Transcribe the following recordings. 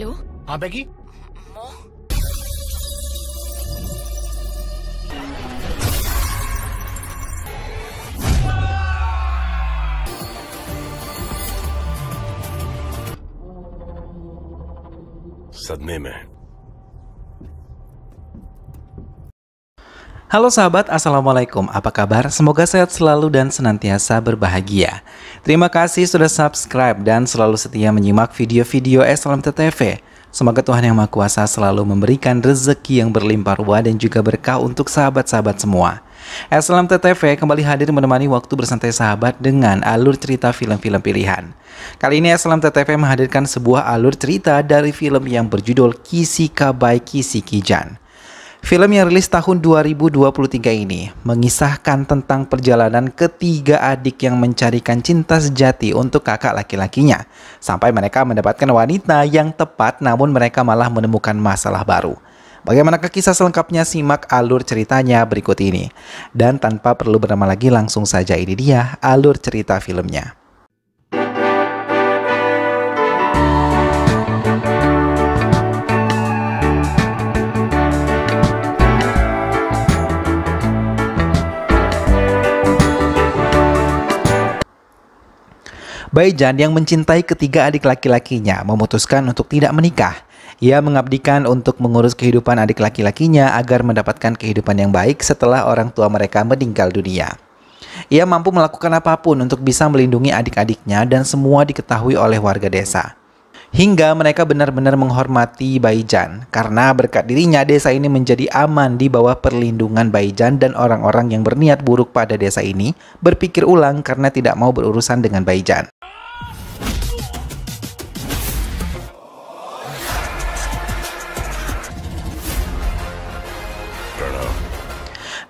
हेलो हाँ बेगी सदमे में Halo sahabat, Assalamualaikum. Apa kabar? Semoga sehat selalu dan senantiasa berbahagia. Terima kasih sudah subscribe dan selalu setia menyimak video-video SLMT TV. Semoga Tuhan Yang Maha Kuasa selalu memberikan rezeki yang berlimpah ruah dan juga berkah untuk sahabat-sahabat semua. SLMT TV kembali hadir menemani waktu bersantai sahabat dengan alur cerita film-film pilihan. Kali ini SLMT TV menghadirkan sebuah alur cerita dari film yang berjudul Kisika by Kisiki Jan. Film yang rilis tahun 2023 ini mengisahkan tentang perjalanan ketiga adik yang mencarikan cinta sejati untuk kakak laki-lakinya sampai mereka mendapatkan wanita yang tepat namun mereka malah menemukan masalah baru. Bagaimana kisah selengkapnya simak alur ceritanya berikut ini. Dan tanpa perlu berlama lagi langsung saja ini dia alur cerita filmnya. Baijan yang mencintai ketiga adik laki-lakinya memutuskan untuk tidak menikah. Ia mengabdikan untuk mengurus kehidupan adik laki-lakinya agar mendapatkan kehidupan yang baik setelah orang tua mereka meninggal dunia. Ia mampu melakukan apapun untuk bisa melindungi adik-adiknya dan semua diketahui oleh warga desa. Hingga mereka benar-benar menghormati Baijan karena berkat dirinya desa ini menjadi aman di bawah perlindungan Baijan dan orang-orang yang berniat buruk pada desa ini berpikir ulang karena tidak mau berurusan dengan Baijan.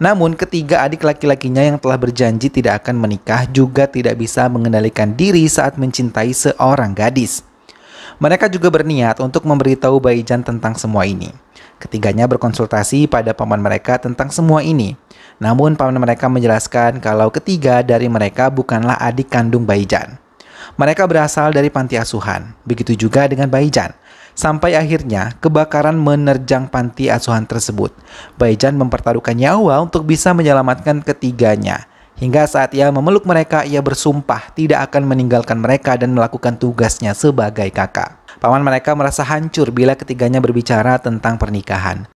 Namun ketiga adik laki-lakinya yang telah berjanji tidak akan menikah juga tidak bisa mengendalikan diri saat mencintai seorang gadis. Mereka juga berniat untuk memberitahu Baijan tentang semua ini. Ketiganya berkonsultasi pada paman mereka tentang semua ini. Namun paman mereka menjelaskan kalau ketiga dari mereka bukanlah adik kandung Baijan. Mereka berasal dari panti asuhan, begitu juga dengan Baijan. Sampai akhirnya kebakaran menerjang panti asuhan tersebut. Baijan mempertaruhkan nyawa untuk bisa menyelamatkan ketiganya. Hingga saat ia memeluk mereka, ia bersumpah tidak akan meninggalkan mereka dan melakukan tugasnya sebagai kakak. Paman mereka merasa hancur bila ketiganya berbicara tentang pernikahan.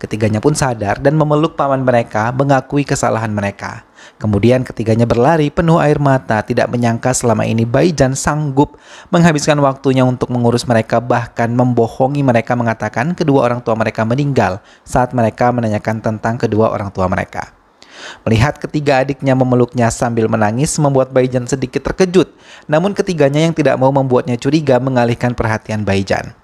Ketiganya pun sadar dan memeluk paman mereka, mengakui kesalahan mereka. Kemudian ketiganya berlari penuh air mata, tidak menyangka selama ini Baijan sanggup menghabiskan waktunya untuk mengurus mereka, bahkan membohongi mereka mengatakan kedua orang tua mereka meninggal saat mereka menanyakan tentang kedua orang tua mereka. Melihat ketiga adiknya memeluknya sambil menangis membuat Baijan sedikit terkejut. Namun ketiganya yang tidak mau membuatnya curiga mengalihkan perhatian Baijan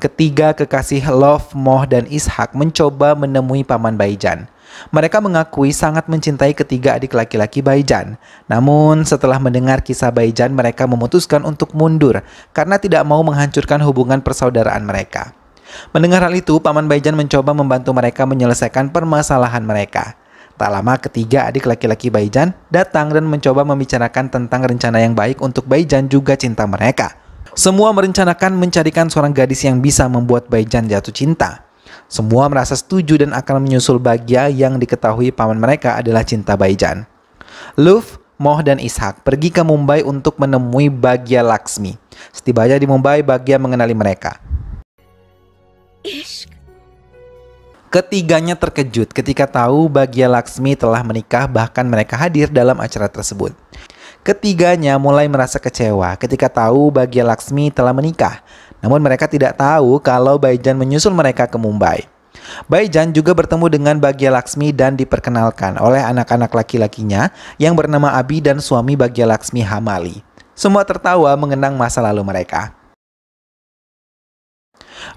ketiga kekasih Love, Moh, dan Ishak mencoba menemui paman Baijan. Mereka mengakui sangat mencintai ketiga adik laki-laki Baijan. Namun setelah mendengar kisah Baijan mereka memutuskan untuk mundur karena tidak mau menghancurkan hubungan persaudaraan mereka. Mendengar hal itu, Paman Baijan mencoba membantu mereka menyelesaikan permasalahan mereka. Tak lama ketiga adik laki-laki Baijan datang dan mencoba membicarakan tentang rencana yang baik untuk Baijan juga cinta mereka. Semua merencanakan mencarikan seorang gadis yang bisa membuat Baijan jatuh cinta. Semua merasa setuju dan akan menyusul bahagia yang diketahui paman mereka adalah cinta Baijan. Luf, Moh, dan Ishak pergi ke Mumbai untuk menemui Bagya Laksmi. Setibanya di Mumbai, Bagya mengenali mereka. Ishk. Ketiganya terkejut ketika tahu Bagya Laksmi telah menikah bahkan mereka hadir dalam acara tersebut. Ketiganya mulai merasa kecewa ketika tahu Bagia Laksmi telah menikah. Namun mereka tidak tahu kalau Baijan menyusul mereka ke Mumbai. Baijan juga bertemu dengan Bagia Laksmi dan diperkenalkan oleh anak-anak laki-lakinya yang bernama Abi dan suami Bagia Laksmi Hamali. Semua tertawa mengenang masa lalu mereka.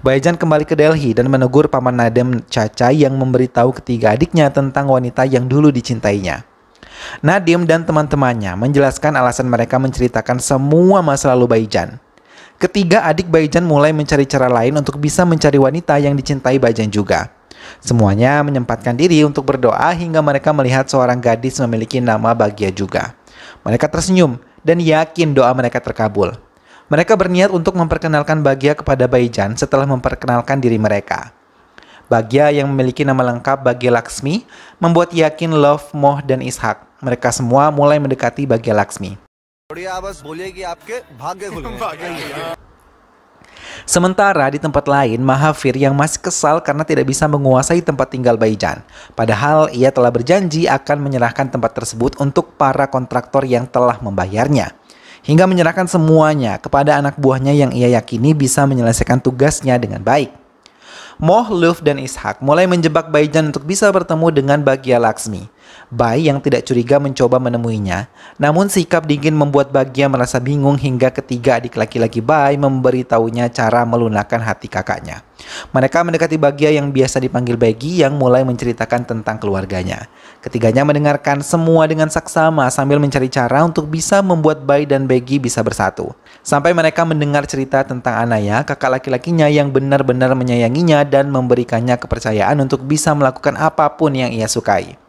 Baijan kembali ke Delhi dan menegur paman Nadem Caca yang memberitahu ketiga adiknya tentang wanita yang dulu dicintainya. Nadim dan teman-temannya menjelaskan alasan mereka menceritakan semua masa lalu Baijan. Ketiga adik Baijan mulai mencari cara lain untuk bisa mencari wanita yang dicintai Baijan juga. Semuanya menyempatkan diri untuk berdoa hingga mereka melihat seorang gadis memiliki nama Bagia juga. Mereka tersenyum dan yakin doa mereka terkabul. Mereka berniat untuk memperkenalkan Bagia kepada Baijan setelah memperkenalkan diri mereka. Bagia yang memiliki nama lengkap Bagia Laksmi membuat yakin Love, Moh, dan Ishak. Mereka semua mulai mendekati Bagia Laksmi. Sementara di tempat lain, Mahavir yang masih kesal karena tidak bisa menguasai tempat tinggal Baijan. Padahal ia telah berjanji akan menyerahkan tempat tersebut untuk para kontraktor yang telah membayarnya. Hingga menyerahkan semuanya kepada anak buahnya yang ia yakini bisa menyelesaikan tugasnya dengan baik. Moh, Luf, dan Ishak mulai menjebak Baijan untuk bisa bertemu dengan Bagia Laksmi. Bai yang tidak curiga mencoba menemuinya, namun sikap dingin membuat Bagia merasa bingung hingga ketiga adik laki-laki Bai memberitahunya cara melunakkan hati kakaknya. Mereka mendekati Bagia yang biasa dipanggil Bagi yang mulai menceritakan tentang keluarganya. Ketiganya mendengarkan semua dengan saksama sambil mencari cara untuk bisa membuat Bai dan Bagi bisa bersatu. Sampai mereka mendengar cerita tentang Anaya, kakak laki-lakinya yang benar-benar menyayanginya dan memberikannya kepercayaan untuk bisa melakukan apapun yang ia sukai.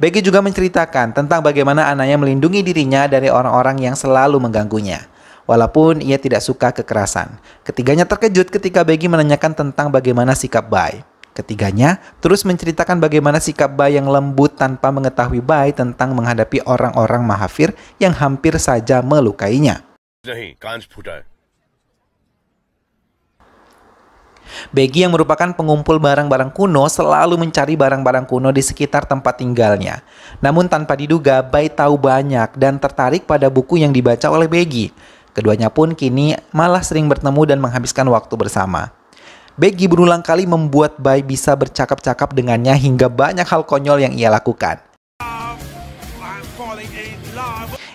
Becky juga menceritakan tentang bagaimana anaknya melindungi dirinya dari orang-orang yang selalu mengganggunya. Walaupun ia tidak suka kekerasan. Ketiganya terkejut ketika Becky menanyakan tentang bagaimana sikap Bai. Ketiganya terus menceritakan bagaimana sikap Bai yang lembut tanpa mengetahui Bai tentang menghadapi orang-orang mahafir yang hampir saja melukainya. Beggy yang merupakan pengumpul barang-barang kuno selalu mencari barang-barang kuno di sekitar tempat tinggalnya. Namun tanpa diduga, Bai tahu banyak dan tertarik pada buku yang dibaca oleh Beggy. Keduanya pun kini malah sering bertemu dan menghabiskan waktu bersama. Beggy berulang kali membuat Bai bisa bercakap-cakap dengannya hingga banyak hal konyol yang ia lakukan.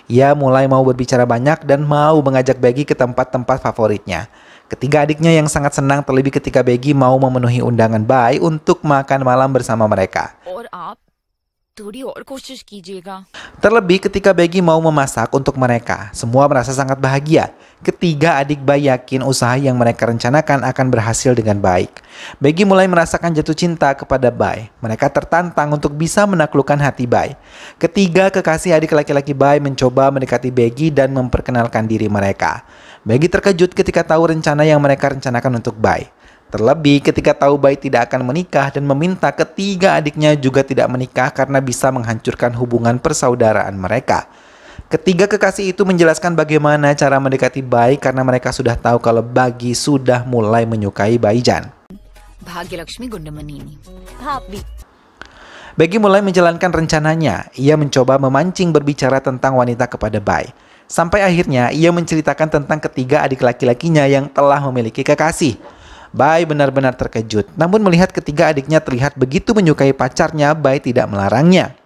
Ia mulai mau berbicara banyak dan mau mengajak Beggy ke tempat-tempat favoritnya. Ketiga adiknya yang sangat senang terlebih ketika Beggy mau memenuhi undangan Bai untuk makan malam bersama mereka. Terlebih ketika Beggy mau memasak untuk mereka, semua merasa sangat bahagia. Ketiga adik Bai yakin usaha yang mereka rencanakan akan berhasil dengan baik. Beggy mulai merasakan jatuh cinta kepada Bai. Mereka tertantang untuk bisa menaklukkan hati Bai. Ketiga kekasih adik laki-laki Bai mencoba mendekati Beggy dan memperkenalkan diri mereka. Maggie terkejut ketika tahu rencana yang mereka rencanakan untuk Bai. Terlebih ketika tahu Bai tidak akan menikah dan meminta ketiga adiknya juga tidak menikah karena bisa menghancurkan hubungan persaudaraan mereka. Ketiga kekasih itu menjelaskan bagaimana cara mendekati Bai karena mereka sudah tahu kalau Bagi sudah mulai menyukai Baijan. Jan. Bagi mulai menjalankan rencananya. Ia mencoba memancing berbicara tentang wanita kepada Bai. Sampai akhirnya ia menceritakan tentang ketiga adik laki-lakinya yang telah memiliki kekasih. Bai benar-benar terkejut, namun melihat ketiga adiknya terlihat begitu menyukai pacarnya, Bai tidak melarangnya.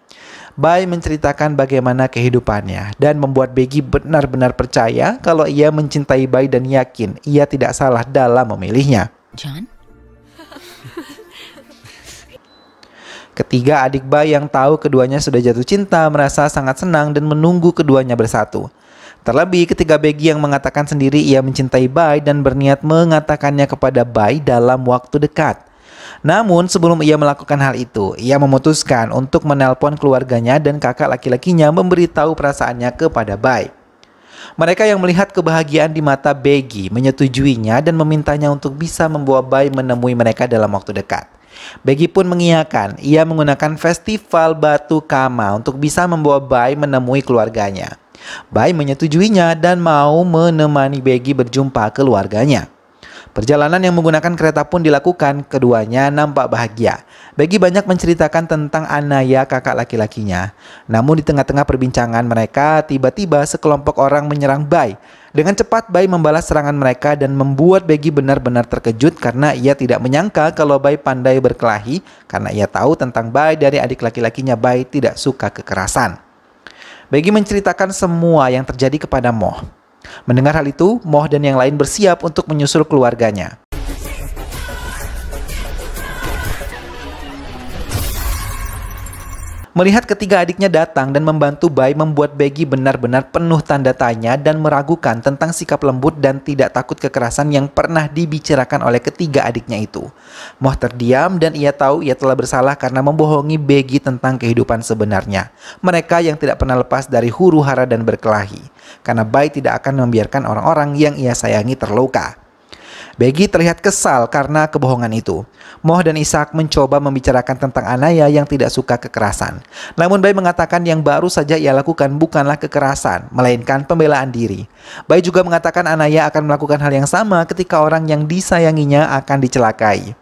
Bai menceritakan bagaimana kehidupannya dan membuat Begi benar-benar percaya kalau ia mencintai Bai dan yakin ia tidak salah dalam memilihnya. John? Ketiga adik Bai yang tahu keduanya sudah jatuh cinta merasa sangat senang dan menunggu keduanya bersatu. Terlebih ketika Becky yang mengatakan sendiri ia mencintai Bai dan berniat mengatakannya kepada Bai dalam waktu dekat. Namun sebelum ia melakukan hal itu, ia memutuskan untuk menelpon keluarganya dan kakak laki-lakinya memberitahu perasaannya kepada Bai. Mereka yang melihat kebahagiaan di mata Becky menyetujuinya dan memintanya untuk bisa membawa Bai menemui mereka dalam waktu dekat. Becky pun mengiyakan ia menggunakan festival batu kama untuk bisa membawa Bai menemui keluarganya. Bai menyetujuinya dan mau menemani Begi berjumpa keluarganya. Perjalanan yang menggunakan kereta pun dilakukan, keduanya nampak bahagia. Begi banyak menceritakan tentang Anaya kakak laki-lakinya. Namun di tengah-tengah perbincangan mereka, tiba-tiba sekelompok orang menyerang Bai. Dengan cepat Bai membalas serangan mereka dan membuat Begi benar-benar terkejut karena ia tidak menyangka kalau Bai pandai berkelahi karena ia tahu tentang Bai dari adik laki-lakinya Bai tidak suka kekerasan. Bagi menceritakan semua yang terjadi kepada Moh. Mendengar hal itu, Moh dan yang lain bersiap untuk menyusul keluarganya. Melihat ketiga adiknya datang dan membantu Bai membuat Beggy benar-benar penuh tanda tanya dan meragukan tentang sikap lembut dan tidak takut kekerasan yang pernah dibicarakan oleh ketiga adiknya itu. Moh terdiam dan ia tahu ia telah bersalah karena membohongi Beggy tentang kehidupan sebenarnya. Mereka yang tidak pernah lepas dari huru hara dan berkelahi. Karena Bai tidak akan membiarkan orang-orang yang ia sayangi terluka. Begi terlihat kesal karena kebohongan itu. Moh dan Ishak mencoba membicarakan tentang Anaya yang tidak suka kekerasan. Namun Bay mengatakan yang baru saja ia lakukan bukanlah kekerasan, melainkan pembelaan diri. Bay juga mengatakan Anaya akan melakukan hal yang sama ketika orang yang disayanginya akan dicelakai.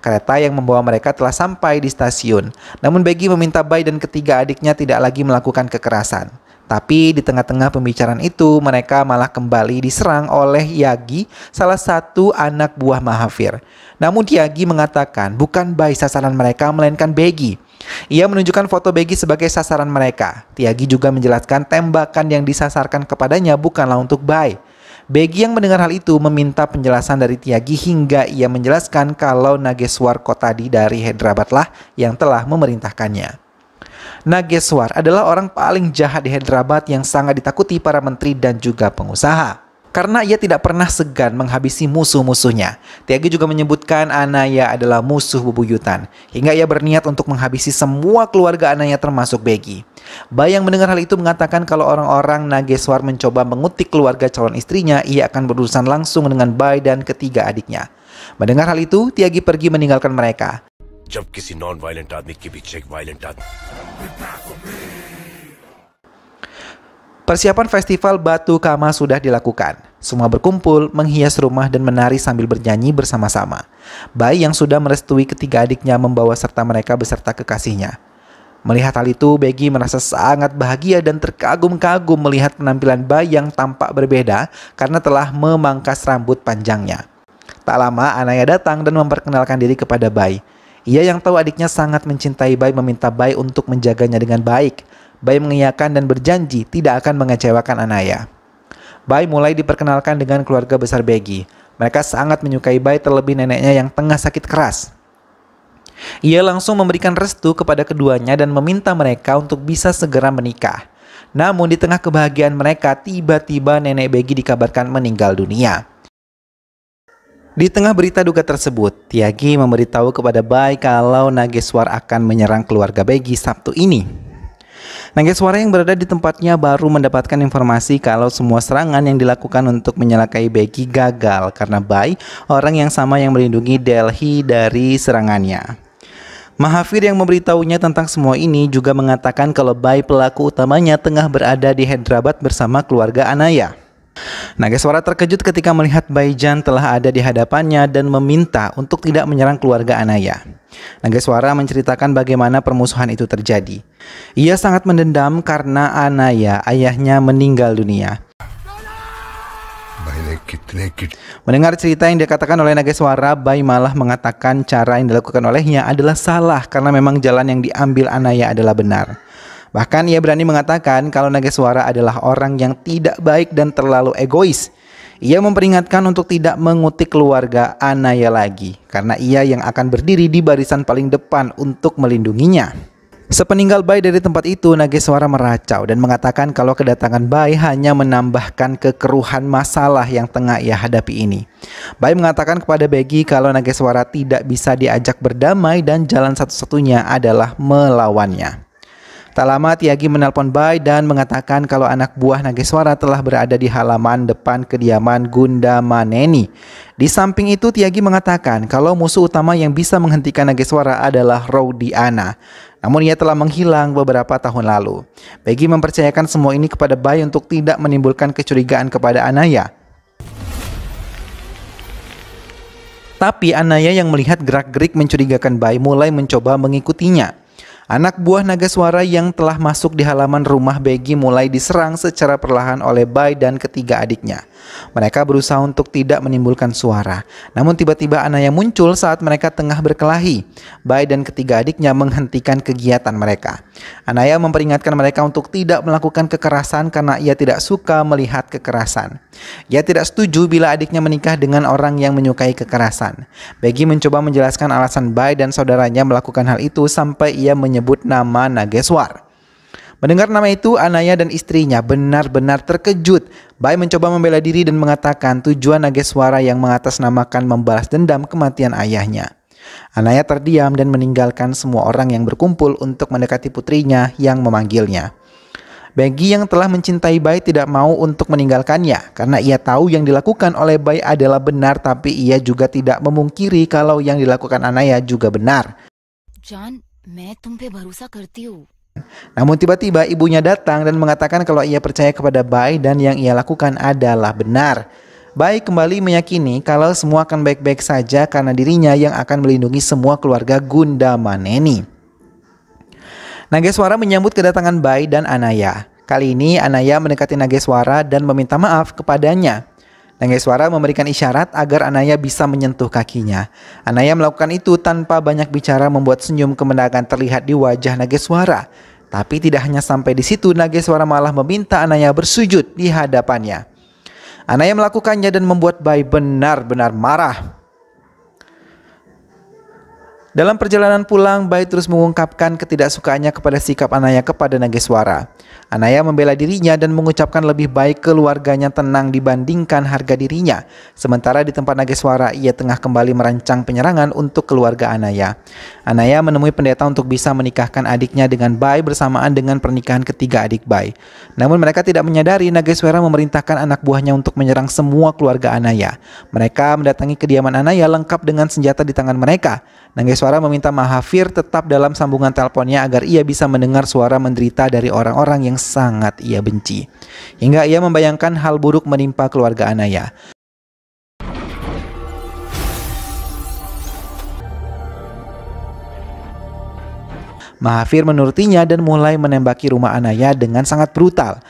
Kereta yang membawa mereka telah sampai di stasiun. Namun Bagi meminta Bay dan ketiga adiknya tidak lagi melakukan kekerasan. Tapi di tengah-tengah pembicaraan itu, mereka malah kembali diserang oleh Yagi, salah satu anak buah Mahavir. Namun Yagi mengatakan bukan Bai sasaran mereka, melainkan Begi. Ia menunjukkan foto Begi sebagai sasaran mereka. Yagi juga menjelaskan tembakan yang disasarkan kepadanya bukanlah untuk Bai. Begi yang mendengar hal itu meminta penjelasan dari Tiagi hingga ia menjelaskan kalau Nageswar Kotadi dari Hedrabatlah yang telah memerintahkannya. Nageswar adalah orang paling jahat di Hyderabad yang sangat ditakuti para menteri dan juga pengusaha karena ia tidak pernah segan menghabisi musuh-musuhnya. Tiagi juga menyebutkan Anaya adalah musuh bebuyutan, hingga ia berniat untuk menghabisi semua keluarga Anaya termasuk Begi. Bayang mendengar hal itu mengatakan kalau orang-orang Nageswar mencoba mengutik keluarga calon istrinya, ia akan berurusan langsung dengan Bai dan ketiga adiknya. Mendengar hal itu, Tiagi pergi meninggalkan mereka. जब किसी non violent आदमी के पीछे एक वायलेंट आदमी Persiapan festival Batu Kama sudah dilakukan. Semua berkumpul, menghias rumah dan menari sambil bernyanyi bersama-sama. Bayi yang sudah merestui ketiga adiknya membawa serta mereka beserta kekasihnya. Melihat hal itu, Becky merasa sangat bahagia dan terkagum-kagum melihat penampilan bayi yang tampak berbeda karena telah memangkas rambut panjangnya. Tak lama, Anaya datang dan memperkenalkan diri kepada bayi. Ia yang tahu adiknya sangat mencintai Bai meminta Bai untuk menjaganya dengan baik. Bai mengiyakan dan berjanji tidak akan mengecewakan Anaya. Bai mulai diperkenalkan dengan keluarga besar Begi. Mereka sangat menyukai Bai terlebih neneknya yang tengah sakit keras. Ia langsung memberikan restu kepada keduanya dan meminta mereka untuk bisa segera menikah. Namun di tengah kebahagiaan mereka, tiba-tiba nenek Begi dikabarkan meninggal dunia. Di tengah berita duka tersebut, Tiagi memberitahu kepada Bai kalau Nageswar akan menyerang keluarga Begi Sabtu ini. Nageswara yang berada di tempatnya baru mendapatkan informasi kalau semua serangan yang dilakukan untuk menyelakai Begi gagal karena Bai, orang yang sama yang melindungi Delhi dari serangannya. Mahavir yang memberitahunya tentang semua ini juga mengatakan kalau Bai pelaku utamanya tengah berada di Hyderabad bersama keluarga Anaya. Naga suara terkejut ketika melihat Baijan telah ada di hadapannya dan meminta untuk tidak menyerang keluarga Anaya. Naga suara menceritakan bagaimana permusuhan itu terjadi. Ia sangat mendendam karena Anaya, ayahnya meninggal dunia. Mendengar cerita yang dikatakan oleh Naga Suara, Bai malah mengatakan cara yang dilakukan olehnya adalah salah karena memang jalan yang diambil Anaya adalah benar. Bahkan ia berani mengatakan kalau Nageswara adalah orang yang tidak baik dan terlalu egois. Ia memperingatkan untuk tidak mengutik keluarga Anaya lagi karena ia yang akan berdiri di barisan paling depan untuk melindunginya. Sepeninggal Bai dari tempat itu, Nageswara meracau dan mengatakan kalau kedatangan Bai hanya menambahkan kekeruhan masalah yang tengah ia hadapi ini. Bai mengatakan kepada Begi kalau Nageswara tidak bisa diajak berdamai dan jalan satu-satunya adalah melawannya. Tak lama Tiagi menelpon Bai dan mengatakan kalau anak buah Nageswara telah berada di halaman depan kediaman Maneni. Di samping itu Tiagi mengatakan kalau musuh utama yang bisa menghentikan Nageswara adalah Raudiana. Namun ia telah menghilang beberapa tahun lalu. Peggy mempercayakan semua ini kepada Bai untuk tidak menimbulkan kecurigaan kepada Anaya. Tapi Anaya yang melihat gerak-gerik mencurigakan Bai mulai mencoba mengikutinya. Anak buah naga suara yang telah masuk di halaman rumah Begi mulai diserang secara perlahan oleh Bai dan ketiga adiknya. Mereka berusaha untuk tidak menimbulkan suara. Namun tiba-tiba Anaya muncul saat mereka tengah berkelahi. Bai dan ketiga adiknya menghentikan kegiatan mereka. Anaya memperingatkan mereka untuk tidak melakukan kekerasan karena ia tidak suka melihat kekerasan. Ia tidak setuju bila adiknya menikah dengan orang yang menyukai kekerasan. Becky mencoba menjelaskan alasan Bai dan saudaranya melakukan hal itu sampai ia menyebut nama Nageswar. Mendengar nama itu, Anaya dan istrinya benar-benar terkejut. Bai mencoba membela diri dan mengatakan tujuan Nageswara yang mengatasnamakan membalas dendam kematian ayahnya. Anaya terdiam dan meninggalkan semua orang yang berkumpul untuk mendekati putrinya yang memanggilnya. Bagi yang telah mencintai Bai tidak mau untuk meninggalkannya karena ia tahu yang dilakukan oleh Bai adalah benar tapi ia juga tidak memungkiri kalau yang dilakukan Anaya juga benar. John, मैं तुम पे namun tiba-tiba ibunya datang dan mengatakan kalau ia percaya kepada Bai dan yang ia lakukan adalah benar. Bai kembali meyakini kalau semua akan baik-baik saja karena dirinya yang akan melindungi semua keluarga Gundamaneni. Nageswara menyambut kedatangan Bai dan Anaya. Kali ini Anaya mendekati Nageswara dan meminta maaf kepadanya. Nageswara memberikan isyarat agar Anaya bisa menyentuh kakinya. Anaya melakukan itu tanpa banyak bicara membuat senyum kemenangan terlihat di wajah Nageswara. Tapi tidak hanya sampai di situ, Nageswara malah meminta Anaya bersujud di hadapannya. Anaya melakukannya dan membuat Bai benar-benar marah. Dalam perjalanan pulang, Bai terus mengungkapkan ketidaksukaannya kepada sikap Anaya kepada Nageswara. Anaya membela dirinya dan mengucapkan lebih baik keluarganya tenang dibandingkan harga dirinya. Sementara di tempat Nageswara, ia tengah kembali merancang penyerangan untuk keluarga Anaya. Anaya menemui pendeta untuk bisa menikahkan adiknya dengan Bai bersamaan dengan pernikahan ketiga adik Bai. Namun mereka tidak menyadari Nageswara memerintahkan anak buahnya untuk menyerang semua keluarga Anaya. Mereka mendatangi kediaman Anaya lengkap dengan senjata di tangan mereka suara meminta Mahavir tetap dalam sambungan teleponnya agar ia bisa mendengar suara menderita dari orang-orang yang sangat ia benci. Hingga ia membayangkan hal buruk menimpa keluarga Anaya. Mahavir menurutinya dan mulai menembaki rumah Anaya dengan sangat brutal.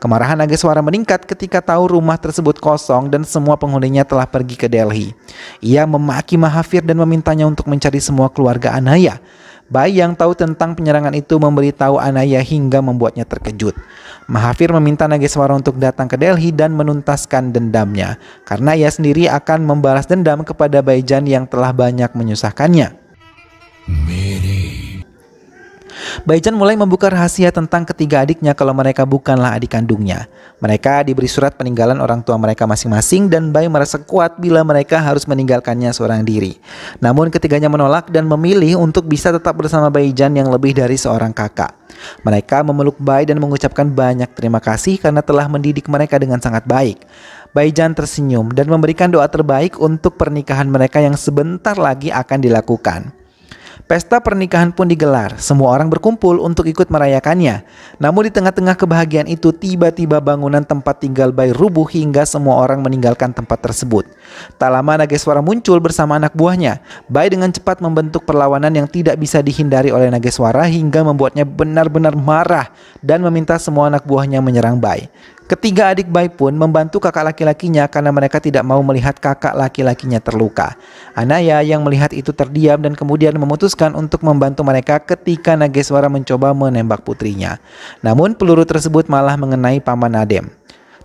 Kemarahan Nageswara meningkat ketika tahu rumah tersebut kosong dan semua penghuninya telah pergi ke Delhi. Ia memaki Mahavir dan memintanya untuk mencari semua keluarga Anaya. Bayi yang tahu tentang penyerangan itu memberitahu Anaya hingga membuatnya terkejut. Mahavir meminta Nageswara untuk datang ke Delhi dan menuntaskan dendamnya, karena ia sendiri akan membalas dendam kepada Baijan yang telah banyak menyusahkannya. Baijan mulai membuka rahasia tentang ketiga adiknya kalau mereka bukanlah adik kandungnya. Mereka diberi surat peninggalan orang tua mereka masing-masing dan Bai merasa kuat bila mereka harus meninggalkannya seorang diri. Namun ketiganya menolak dan memilih untuk bisa tetap bersama Baijan yang lebih dari seorang kakak. Mereka memeluk Bai dan mengucapkan banyak terima kasih karena telah mendidik mereka dengan sangat baik. Baijan tersenyum dan memberikan doa terbaik untuk pernikahan mereka yang sebentar lagi akan dilakukan. Pesta pernikahan pun digelar, semua orang berkumpul untuk ikut merayakannya. Namun di tengah-tengah kebahagiaan itu tiba-tiba bangunan tempat tinggal bayi rubuh hingga semua orang meninggalkan tempat tersebut. Tak lama Nageswara muncul bersama anak buahnya. Bayi dengan cepat membentuk perlawanan yang tidak bisa dihindari oleh Nageswara hingga membuatnya benar-benar marah dan meminta semua anak buahnya menyerang Bai. Ketiga adik Bai pun membantu kakak laki-lakinya karena mereka tidak mau melihat kakak laki-lakinya terluka. Anaya yang melihat itu terdiam dan kemudian memutuskan memutuskan untuk membantu mereka ketika Nageswara mencoba menembak putrinya. Namun peluru tersebut malah mengenai paman Adem.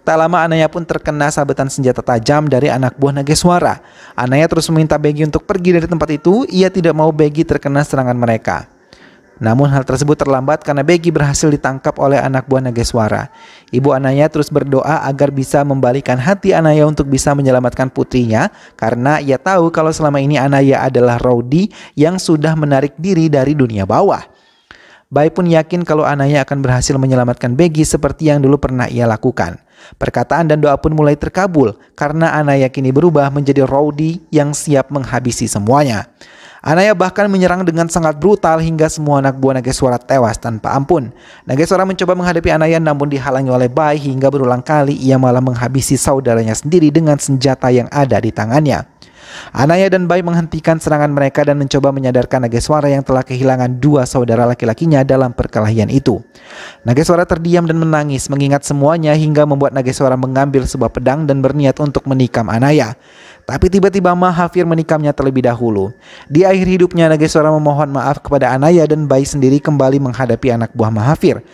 Tak lama Anaya pun terkena sabetan senjata tajam dari anak buah Nageswara. Anaya terus meminta Begi untuk pergi dari tempat itu, ia tidak mau Begi terkena serangan mereka. Namun hal tersebut terlambat karena Begi berhasil ditangkap oleh anak buah Nageswara. Ibu Anaya terus berdoa agar bisa membalikan hati Anaya untuk bisa menyelamatkan putrinya karena ia tahu kalau selama ini Anaya adalah Rodi yang sudah menarik diri dari dunia bawah. Bai pun yakin kalau Anaya akan berhasil menyelamatkan Begi seperti yang dulu pernah ia lakukan. Perkataan dan doa pun mulai terkabul karena Anaya kini berubah menjadi Rodi yang siap menghabisi semuanya. Anaya bahkan menyerang dengan sangat brutal hingga semua anak buah Nageswara tewas tanpa ampun. Nageswara mencoba menghadapi Anaya namun dihalangi oleh Bai hingga berulang kali ia malah menghabisi saudaranya sendiri dengan senjata yang ada di tangannya. Anaya dan Bai menghentikan serangan mereka dan mencoba menyadarkan Nageswara yang telah kehilangan dua saudara laki-lakinya dalam perkelahian itu. Nageswara terdiam dan menangis mengingat semuanya hingga membuat Nageswara mengambil sebuah pedang dan berniat untuk menikam Anaya. Tapi tiba-tiba Mahavir menikamnya terlebih dahulu. Di akhir hidupnya Nageswara memohon maaf kepada Anaya dan bayi sendiri kembali menghadapi anak buah Mahavir.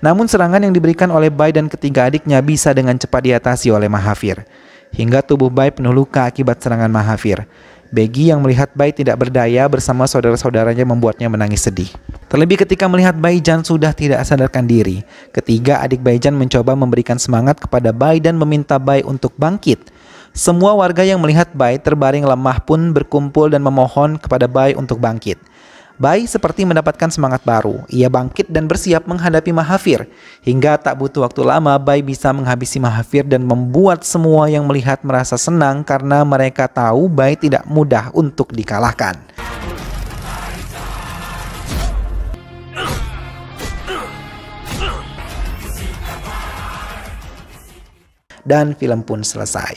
Namun serangan yang diberikan oleh Bai dan ketiga adiknya bisa dengan cepat diatasi oleh Mahavir. Hingga tubuh Bai penuh luka akibat serangan Mahavir. Begi yang melihat bayi tidak berdaya bersama saudara-saudaranya membuatnya menangis sedih. Terlebih ketika melihat bayi Jan sudah tidak sadarkan diri. Ketiga, adik bayi Jan mencoba memberikan semangat kepada bayi dan meminta bayi untuk bangkit. Semua warga yang melihat bayi terbaring lemah pun berkumpul dan memohon kepada bayi untuk bangkit. Bai seperti mendapatkan semangat baru. Ia bangkit dan bersiap menghadapi Mahavir. Hingga tak butuh waktu lama, Bai bisa menghabisi Mahavir dan membuat semua yang melihat merasa senang karena mereka tahu Bai tidak mudah untuk dikalahkan. Dan film pun selesai.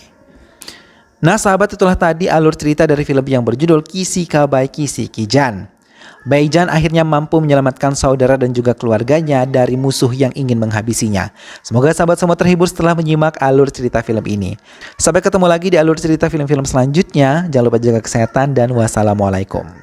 Nah sahabat itulah tadi alur cerita dari film yang berjudul Kisi by Kisi Kijan. Baijan akhirnya mampu menyelamatkan saudara dan juga keluarganya dari musuh yang ingin menghabisinya. Semoga sahabat semua terhibur setelah menyimak alur cerita film ini. Sampai ketemu lagi di alur cerita film-film selanjutnya. Jangan lupa jaga kesehatan dan wassalamualaikum.